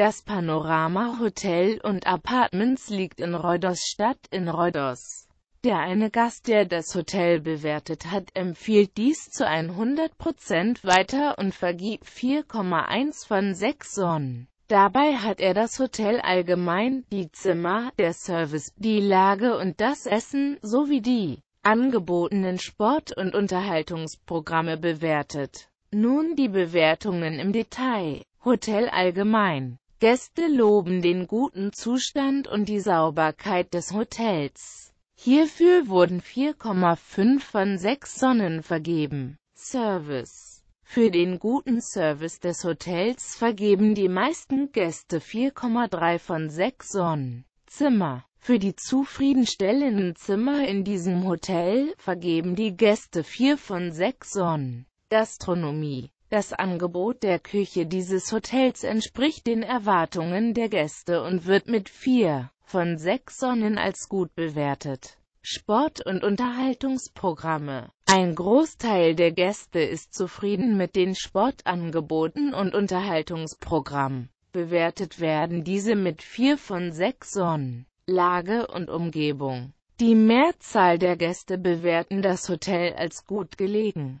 Das Panorama Hotel und Apartments liegt in Rhodos-Stadt in Reudos. Der eine Gast, der das Hotel bewertet hat, empfiehlt dies zu 100% weiter und vergibt 4,1 von 6 Sonnen. Dabei hat er das Hotel allgemein, die Zimmer, der Service, die Lage und das Essen, sowie die angebotenen Sport- und Unterhaltungsprogramme bewertet. Nun die Bewertungen im Detail. Hotel allgemein Gäste loben den guten Zustand und die Sauberkeit des Hotels. Hierfür wurden 4,5 von 6 Sonnen vergeben. Service Für den guten Service des Hotels vergeben die meisten Gäste 4,3 von 6 Sonnen. Zimmer für die zufriedenstellenden Zimmer in diesem Hotel vergeben die Gäste 4 von 6 Sonnen. Gastronomie das Angebot der Küche dieses Hotels entspricht den Erwartungen der Gäste und wird mit vier von sechs Sonnen als gut bewertet. Sport- und Unterhaltungsprogramme Ein Großteil der Gäste ist zufrieden mit den Sportangeboten und Unterhaltungsprogrammen. Bewertet werden diese mit vier von sechs Sonnen. Lage und Umgebung Die Mehrzahl der Gäste bewerten das Hotel als gut gelegen.